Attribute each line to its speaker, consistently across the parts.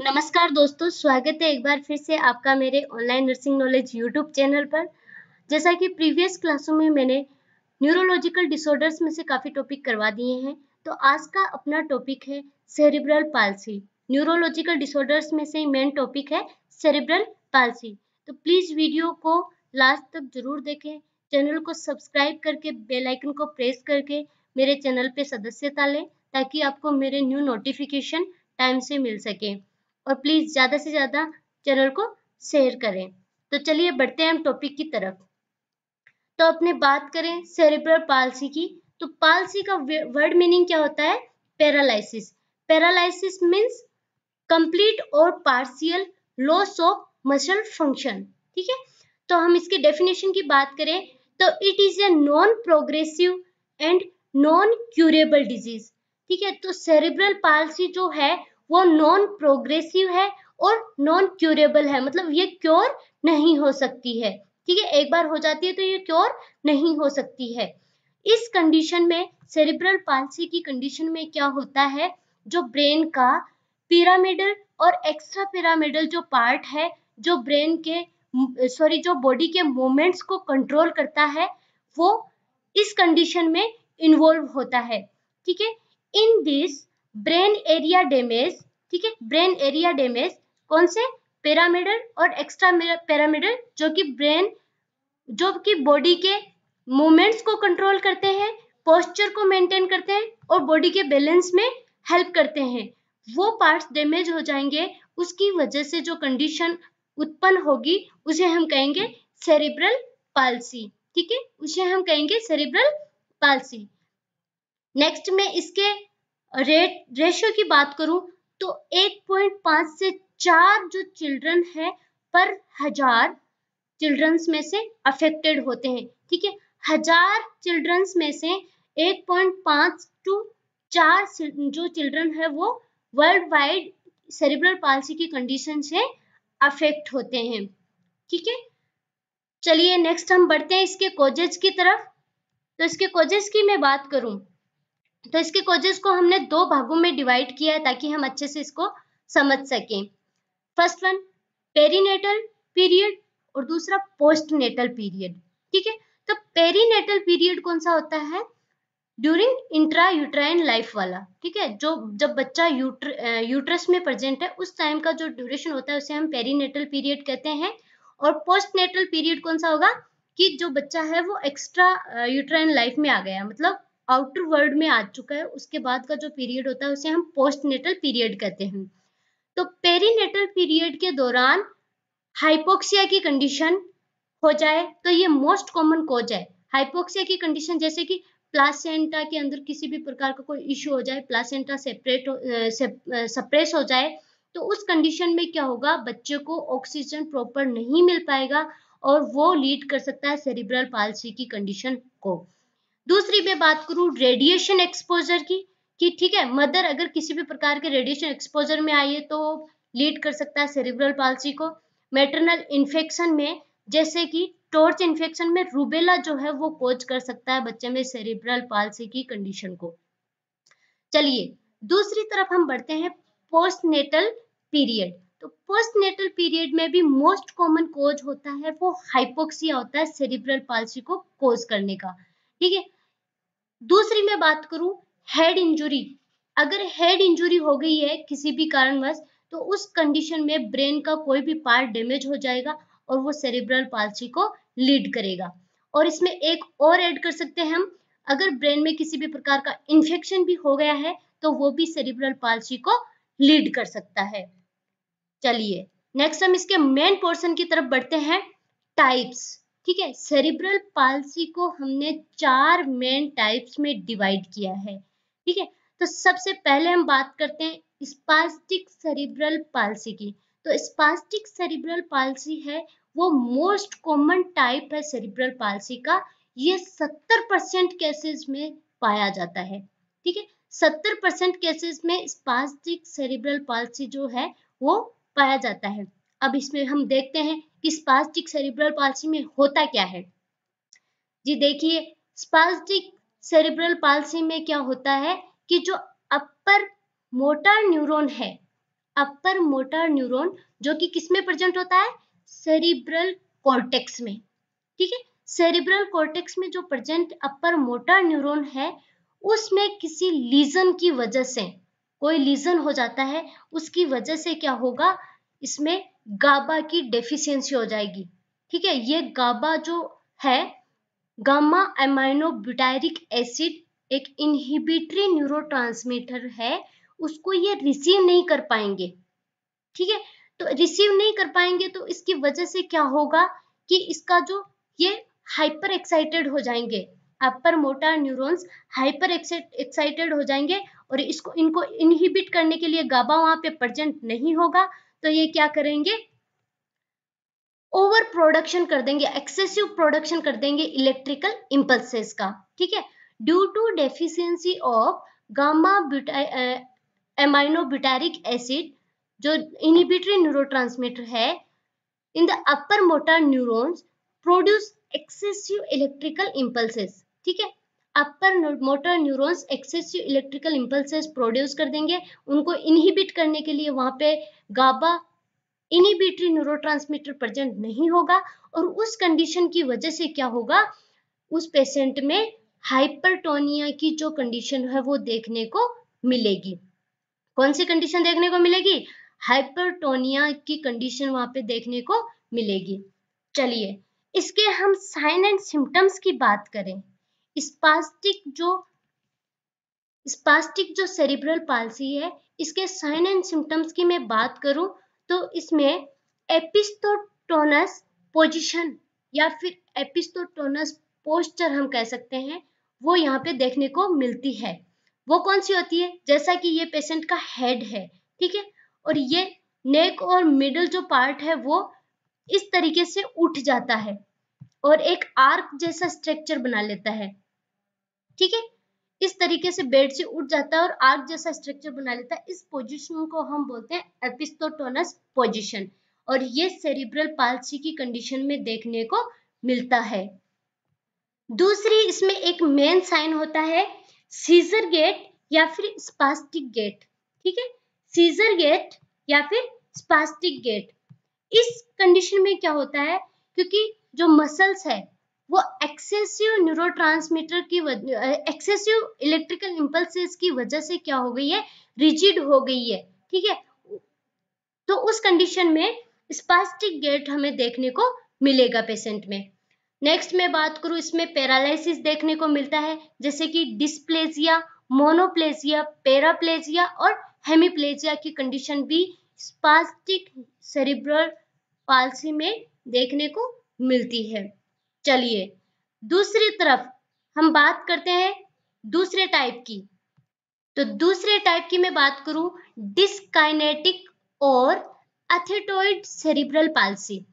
Speaker 1: नमस्कार दोस्तों स्वागत है एक बार फिर से आपका मेरे online nursing knowledge YouTube channel पर जैसा कि प्रीवियस क्लासों में मैंने न्यूरोलॉजिकल डिसऑर्डर्स में से काफ़ी टॉपिक करवा दिए हैं तो आज का अपना टॉपिक है सेरिब्रल पालसी न्यूरोलॉजिकल डिसऑर्डर्स में से मेन टॉपिक है सेरिब्रल पालसी तो प्लीज़ वीडियो को लास्ट तक जरूर देखें चैनल को सब्सक्राइब करके बेलाइकन को प्रेस करके मेरे चैनल पर सदस्यता लें ताकि आपको मेरे न्यू नोटिफिकेशन टाइम से मिल सके और प्लीज ज्यादा से ज्यादा चैनल को शेयर करें तो चलिए बढ़ते हैं हम टॉपिक की तरफ तो अपने बात करें सेरेब्रल पालसी की तो पालसी का वर्ड मीनिंग क्या होता है पैरालिसिस पैरालिसिस मीन्स कंप्लीट और partial loss of muscle function ठीक है तो हम इसके डेफिनेशन की बात करें तो it is a non progressive and non curable disease ठीक है तो सेरेब्रल पालसी जो है वो नॉन प्रोग्रेसिव है और नॉन क्यूरेबल है मतलब ये क्योर नहीं हो सकती है ठीक है एक बार हो जाती है तो ये क्योर नहीं हो सकती है इस कंडीशन में सेरिब्रल पालसी की कंडीशन में क्या होता है जो ब्रेन का पिरामिडल और एक्स्ट्रा पिरामिडल जो पार्ट है जो ब्रेन के सॉरी जो बॉडी के मूवमेंट्स को कंट्रोल करता है वो इस कंडीशन में इन्वॉल्व होता है ठीक है in this brain area damage ठीक है ब्रेन एरिया डेमेज कौन से पैरामिडल और एक्स्ट्रा पैरामिडल जो कि ब्रेन जो कि बॉडी के मूवमेंट्स को कंट्रोल करते हैं पोस्चर को मेंटेन करते हैं और बॉडी के बैलेंस में हेल्प करते हैं वो पार्ट्स डैमेज हो जाएंगे उसकी वजह से जो कंडीशन उत्पन्न होगी उसे हम कहेंगे सेरिब्रल पालसी ठीक है उसे हम कहेंगे सेरिब्रल पालसी नेक्स्ट में इसके रेट रेशियो की बात करूं तो 1.5 से चार जो चिल्ड्रन है पर हजार चिल्ड्रंस में से अफेक्टेड होते हैं ठीक है हजार चिल्ड्रंस में से 1.5 टू चार जो चिल्ड्रन है वो वर्ल्ड वाइड सेरिब्रल पालसी की कंडीशन से अफेक्ट होते हैं ठीक है चलिए नेक्स्ट हम बढ़ते हैं इसके कोजेज की तरफ तो इसके कोजेज की मैं बात करूं तो इसके कोजेस को हमने दो भागों में डिवाइड किया है ताकि हम अच्छे से इसको समझ सकें फर्स्ट वन पेरीनेटल पीरियड और दूसरा पोस्टनेटल पीरियड ठीक है तो पेरीनेटल पीरियड कौन सा होता है ड्यूरिंग इंट्रा यूट्राइन लाइफ वाला ठीक है जो जब बच्चा यूट्र यूट्रस में प्रेजेंट है उस टाइम का जो ड्यूरेशन होता है उसे हम पेरीनेटल पीरियड कहते हैं और पोस्टनेटल पीरियड कौन सा होगा कि जो बच्चा है वो एक्स्ट्रा यूट्राइन लाइफ में आ गया मतलब आउटर वर्ल्ड में आ चुका है उसके बाद का जो पीरियड होता है उसे हम पोस्टनेटल पीरियड कहते हैं तो पेरीनेटल पीरियड के दौरान हाइपोक्सिया की कंडीशन हो जाए तो ये मोस्ट कॉमन कॉज है हाइपोक्सिया की कंडीशन जैसे कि प्लासेंटा के अंदर किसी भी प्रकार का कोई इश्यू हो जाए प्लासेंटा सेपरेट सप्रेस हो जाए तो उस कंडीशन में क्या होगा बच्चे को ऑक्सीजन प्रॉपर नहीं मिल पाएगा और वो लीड कर सकता है सेरिब्रल पालसी की कंडीशन को दूसरी मैं बात करूँ रेडिएशन एक्सपोजर की कि ठीक है मदर अगर किसी भी प्रकार के रेडिएशन एक्सपोजर में आई है तो लीड कर सकता है सेरिब्रल पालसी को मेटरनल इन्फेक्शन में जैसे कि टॉर्च इन्फेक्शन में रूबेला जो है वो कोच कर सकता है बच्चे में सेरिब्रल पालसी की कंडीशन को चलिए दूसरी तरफ हम बढ़ते हैं पोस्टनेटल पीरियड तो पोस्टनेटल पीरियड में भी मोस्ट कॉमन कोज होता है वो हाइपोक्सिया होता है सेरिब्रल पालसी को कोज करने का ठीक है दूसरी मैं बात करूं हेड इंजुरी अगर हेड इंजुरी हो गई है किसी भी कारणवश तो उस कंडीशन में ब्रेन का कोई भी पार्ट डैमेज हो जाएगा और वो सेरिब्रल पालसी को लीड करेगा और इसमें एक और ऐड कर सकते हैं हम अगर ब्रेन में किसी भी प्रकार का इंफेक्शन भी हो गया है तो वो भी सेरिब्रल पालसी को लीड कर सकता है चलिए नेक्स्ट हम इसके मेन पोर्शन की तरफ बढ़ते हैं टाइप्स ठीक है सेरिब्रल पालसी को हमने चार मेन टाइप्स में डिवाइड किया है ठीक है तो सबसे पहले हम बात करते हैं स्पास्टिक सेरिब्रल पालसी की तो स्पास्टिक सेरिब्रल पालसी है वो मोस्ट कॉमन टाइप है सेरिब्रल पालसी का ये सत्तर परसेंट केसेस में पाया जाता है ठीक है सत्तर परसेंट केसेस में स्पास्टिक सेरिब्रल पालसी जो है वो पाया जाता है अब इसमें हम देखते हैं कि स्पास्टिक सेरिब्रल पालसी में होता क्या है जी देखिए स्पास्टिक सेरिब्रल पालसी में क्या होता है कि जो अपर मोटर न्यूरॉन है अपर मोटर न्यूरॉन जो कि किसमें प्रेजेंट होता है सेरिब्रल कॉर्टेक्स में ठीक है सेरिब्रल कॉर्टेक्स में जो प्रेजेंट अपर मोटर न्यूरॉन है उसमें किसी लीजन की वजह से कोई लीजन हो जाता है उसकी वजह से क्या होगा इसमें गाबा की डेफिशिएंसी हो जाएगी ठीक है ये गाबा जो है गामा एमाइनोब्यूटायरिक एसिड एक इनहिबिटरी न्यूरोट्रांसमीटर है उसको ये रिसीव नहीं कर पाएंगे ठीक है तो रिसीव नहीं कर पाएंगे तो इसकी वजह से क्या होगा कि इसका जो ये हाइपर एक्साइटेड हो जाएंगे upper motor neurons hyper excited हो जाएंगे और इसको इनको इनहिबिट करने के लिए गाबा वहां पे प्रजेंट नहीं होगा तो ये क्या करेंगे ओवर प्रोडक्शन कर देंगे एक्सेसिव प्रोडक्शन कर देंगे इलेक्ट्रिकल इम्पल्सेस का ठीक है due to deficiency of gamma aminobutyric acid जो इनिबिटरी न्यूरोट्रांसमीटर है in the upper motor neurons produce excessive electrical impulses ठीक है upper motor neurons excessive electrical impulses produce कर देंगे उनको इनहिबिट करने के लिए वहाँ पे गाबा इनिबिटरी न्यूरोट्रांसमीटर प्रेजेंट नहीं होगा और उस कंडीशन की वजह से क्या होगा उस पेशेंट में हाइपरटोनिया की जो कंडीशन है वो देखने को मिलेगी कौन सी कंडीशन देखने को मिलेगी हाइपरटोनिया की कंडीशन वहां पे देखने को मिलेगी चलिए इसके हम साइन एंड सिम्टम्स की बात करें स्पास्टिक जो स्पास्टिक जो सेरिब्रल पालसी है इसके साइन एंड सिम्टम्स की मैं बात करूं तो इसमें एपिस्टोटोनस पोजीशन या फिर एपिस्टोटोनस पोस्टर हम कह सकते हैं वो यहाँ पे देखने को मिलती है वो कौन सी होती है जैसा कि ये पेशेंट का हेड है ठीक है और ये नेक और मिडल जो पार्ट है वो इस तरीके से उठ जाता है और एक आर्क जैसा स्ट्रक्चर बना लेता है ठीक है इस तरीके से बेड से उठ जाता है और आग जैसा स्ट्रक्चर बना लेता है इस पोजिशन को हम बोलते हैं एपिस्टोटोनस पोजिशन और ये सेरिब्रल पालसी की कंडीशन में देखने को मिलता है दूसरी इसमें एक मेन साइन होता है सीजर गेट या फिर स्पास्टिक गेट ठीक है सीजर गेट या फिर स्पास्टिक गेट इस कंडीशन में क्या होता है क्योंकि जो मसल्स है वो एक्सेसिव न्यूरोट्रांसमीटर की एक्सेसिव इलेक्ट्रिकल इम्पल्सेस की वजह से क्या हो गई है रिजिड हो गई है ठीक है तो उस कंडीशन में स्पास्टिक गेट हमें देखने को मिलेगा पेशेंट में नेक्स्ट मैं बात करूं इसमें पैरालिसिस देखने को मिलता है जैसे कि डिस्प्लेजिया मोनोप्लेजिया पेराप्लेजिया और हेमीप्लेजिया की कंडीशन भी स्पास्टिक सेरिब्रल पालसी में देखने को मिलती है चलिए दूसरी तरफ हम बात करते हैं दूसरे टाइप की तो दूसरे टाइप की मैं बात करूं डिस्काइनेटिक और एथेटोइड सेरिब्रल पालसी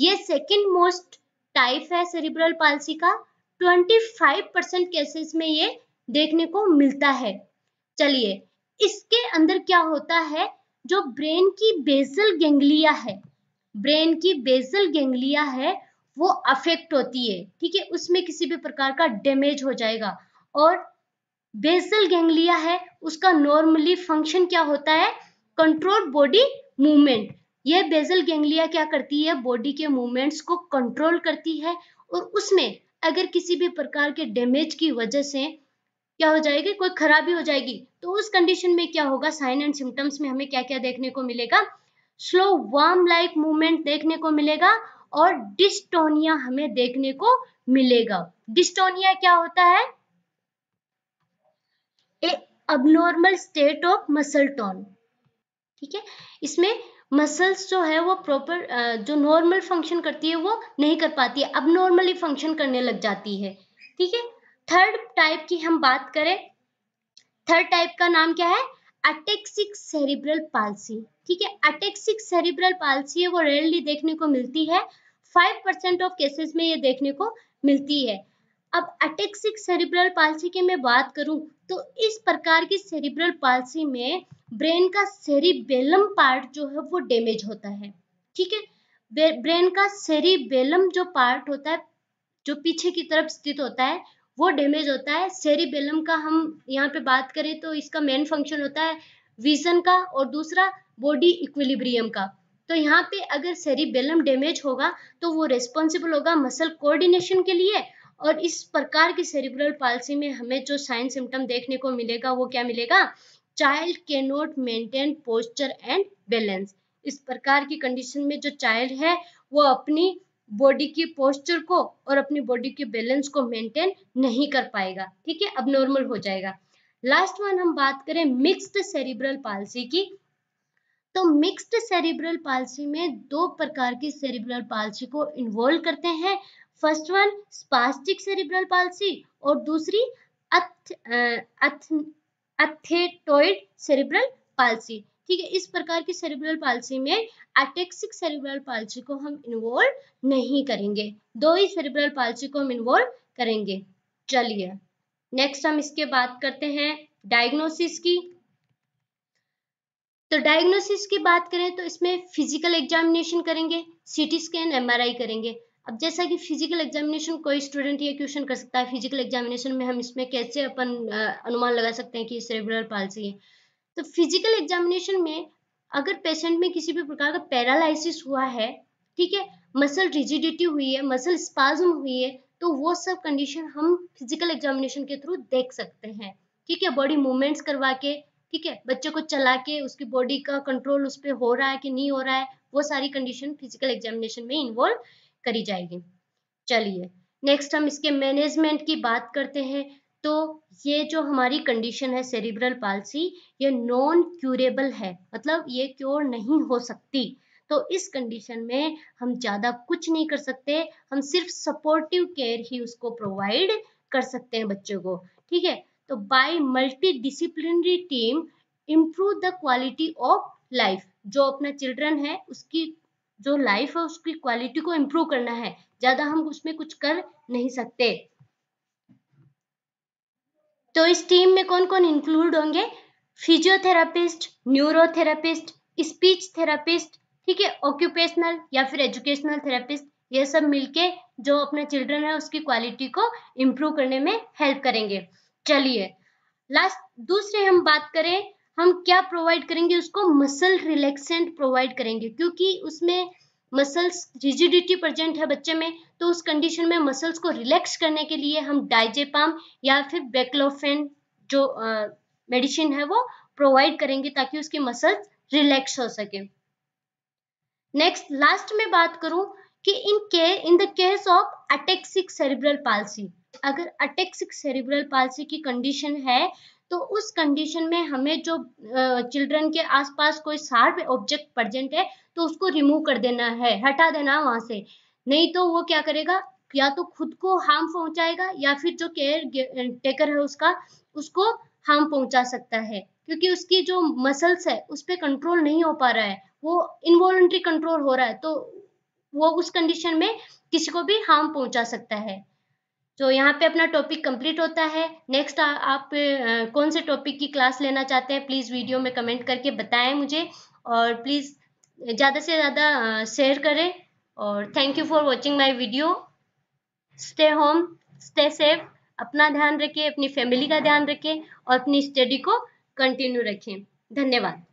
Speaker 1: ये सेकेंड मोस्ट टाइप है सेरिब्रल पालसी का 25 परसेंट केसेस में ये देखने को मिलता है चलिए इसके अंदर क्या होता है जो ब्रेन की बेसल गेंगलिया है ब्रेन की बेसल गेंगलिया है वो अफेक्ट होती है ठीक है उसमें किसी भी प्रकार का डैमेज हो जाएगा और बेसल गैंग्लिया है उसका नॉर्मली फंक्शन क्या होता है कंट्रोल बॉडी मूवमेंट यह बेसल गैंग्लिया क्या करती है बॉडी के मूवमेंट्स को कंट्रोल करती है और उसमें अगर किसी भी प्रकार के डैमेज की वजह से क्या हो जाएगी कोई खराबी हो जाएगी तो उस कंडीशन में क्या होगा साइन एंड सिम्टम्स में हमें क्या क्या देखने को मिलेगा स्लो वार्म लाइक मूवमेंट देखने को मिलेगा और डिस्टोनिया हमें देखने को मिलेगा डिस्टोनिया क्या होता है a abnormal state of muscle tone ठीक है इसमें मसल्स जो है वो प्रॉपर जो नॉर्मल फंक्शन करती है वो नहीं कर पाती है अब नॉर्मली फंक्शन करने लग जाती है ठीक है थर्ड टाइप की हम बात करें थर्ड टाइप का नाम क्या है अटेक्सिक सेरिब्रल पालसी ठीक है अटेक्सिक सेरिब्रल पालसी है वो रेयरली देखने को मिलती है फाइव परसेंट ऑफ केसेस में ये देखने को मिलती है अब अटेक्सिक सेरिब्रल पालसी की मैं बात करूं तो इस प्रकार की सेरिब्रल पालसी में ब्रेन का सेरिबेलम पार्ट जो है वो डैमेज होता है ठीक है ब्रेन का सेरिबेलम जो पार्ट होता है जो पीछे की तरफ स्थित होता है वो डैमेज होता है सेरिबेलम का हम यहाँ पे बात करें तो इसका मेन फंक्शन होता है विजन का और दूसरा बॉडी इक्विलिब्रियम का तो यहाँ पे अगर सेरिबेलम डैमेज होगा तो वो रेस्पॉन्सिबल होगा मसल कोऑर्डिनेशन के लिए और इस प्रकार की सेरिब्रल पॉलिसी में हमें जो साइन सिम्टम देखने को मिलेगा वो क्या मिलेगा चाइल्ड के not maintain posture and balance इस प्रकार की कंडीशन में जो चाइल्ड है वो अपनी बॉडी की पोस्चर को और अपनी बॉडी के बैलेंस को मेंटेन नहीं कर पाएगा ठीक है अब नॉर्मल हो जाएगा लास्ट वन हम बात करें मिक्स्ड सेरिब्रल पालसी की तो मिक्स्ड सेरिब्रल पालसी में दो प्रकार की सेरिब्रल पालसी को इन्वॉल्व करते हैं first one spastic cerebral palsy और दूसरी अथ, अथ, अथेटोइड सेरिब्रल पालसी ठीक है इस प्रकार की सेरिब्रल पालसी में अटेक्सिक सेरिब्रल पालसी को हम इन्वॉल्व नहीं करेंगे दो ही सेरिब्रल पालसी को हम इन्वॉल्व करेंगे चलिए नेक्स्ट हम इसके बात करते हैं डायग्नोसिस की तो डायग्नोसिस की बात करें तो इसमें फिजिकल एग्जामिनेशन करेंगे सीटी स्कैन एमआरआई करेंगे अब जैसा कि फिजिकल एग्जामिनेशन कोई स्टूडेंट ये क्वेश्चन कर सकता है फिजिकल एग्जामिनेशन में हम इसमें कैसे अपन अनुमान लगा सकते हैं कि सेरेब्रल पालसी है तो फिजिकल एग्जामिनेशन में अगर पेशेंट में किसी भी प्रकार का पैरालिसिस हुआ है ठीक है मसल रिजिडिटी हुई है मसल स्पाजम हुई है तो वो सब कंडीशन हम फिजिकल एग्जामिनेशन के थ्रू देख सकते हैं ठीक है बॉडी मूवमेंट्स करवा के ठीक है बच्चे को चला के उसकी बॉडी का कंट्रोल उस पर हो रहा है कि नहीं हो रहा है वो सारी कंडीशन फिजिकल एग्जामिनेशन में इन्वॉल्व करी जाएगी चलिए नेक्स्ट हम इसके मैनेजमेंट की बात करते हैं तो ये जो हमारी कंडीशन है सेरिब्रल पालसी ये नॉन क्यूरेबल है मतलब ये क्योर नहीं हो सकती तो इस कंडीशन में हम ज़्यादा कुछ नहीं कर सकते हम सिर्फ सपोर्टिव केयर ही उसको प्रोवाइड कर सकते हैं बच्चों को ठीक है तो by multi disciplinary team improve the quality of life जो अपना चिल्ड्रन है उसकी जो लाइफ है उसकी क्वालिटी को इम्प्रूव करना है ज़्यादा हम उसमें कुछ कर नहीं सकते तो इस टीम में कौन कौन इंक्लूड होंगे फिजियोथेरापिस्ट न्यूरोथेरापिस्ट स्पीच थेरापिस्ट ठीक है ऑक्यूपेशनल या फिर एजुकेशनल थेरापिस्ट ये सब मिलके जो अपने चिल्ड्रन है उसकी क्वालिटी को इम्प्रूव करने में हेल्प करेंगे चलिए लास्ट दूसरे हम बात करें हम क्या प्रोवाइड करेंगे उसको मसल रिलैक्सेंट प्रोवाइड करेंगे क्योंकि उसमें मसल्स रिजिडिटी प्रेजेंट है बच्चे में तो उस कंडीशन में मसल्स को रिलैक्स करने के लिए हम डाइजेपाम या फिर बेक्लोफेन जो मेडिसिन है वो प्रोवाइड करेंगे ताकि उसकी मसल्स रिलैक्स हो सके नेक्स्ट लास्ट में बात करूं कि इन के in the case of ataxic cerebral palsy अगर अटेक्सिक सेरिब्रल पालसी की कंडीशन है तो उस कंडीशन में हमें जो चिल्ड्रन के आसपास कोई शार्प ऑब्जेक्ट प्रजेंट है तो उसको रिमूव कर देना है हटा देना वहां से नहीं तो वो क्या करेगा या तो खुद को हार्म पहुंचाएगा या फिर जो केयर टेकर है उसका उसको हार्म पहुंचा सकता है क्योंकि उसकी जो मसल्स है उस पर कंट्रोल नहीं हो पा रहा है वो इनवॉल्ट्री कंट्रोल हो रहा है तो वो उस कंडीशन में किसी को भी हार्म पहुंचा सकता है तो यहाँ पे अपना टॉपिक कंप्लीट होता है नेक्स्ट आप आ, कौन से टॉपिक की क्लास लेना चाहते हैं प्लीज़ वीडियो में कमेंट करके बताएं मुझे और प्लीज़ ज़्यादा से ज़्यादा शेयर करें और thank you for watching my video stay home stay safe अपना ध्यान रखें अपनी फैमिली का ध्यान रखें और अपनी स्टडी को कंटिन्यू रखें धन्यवाद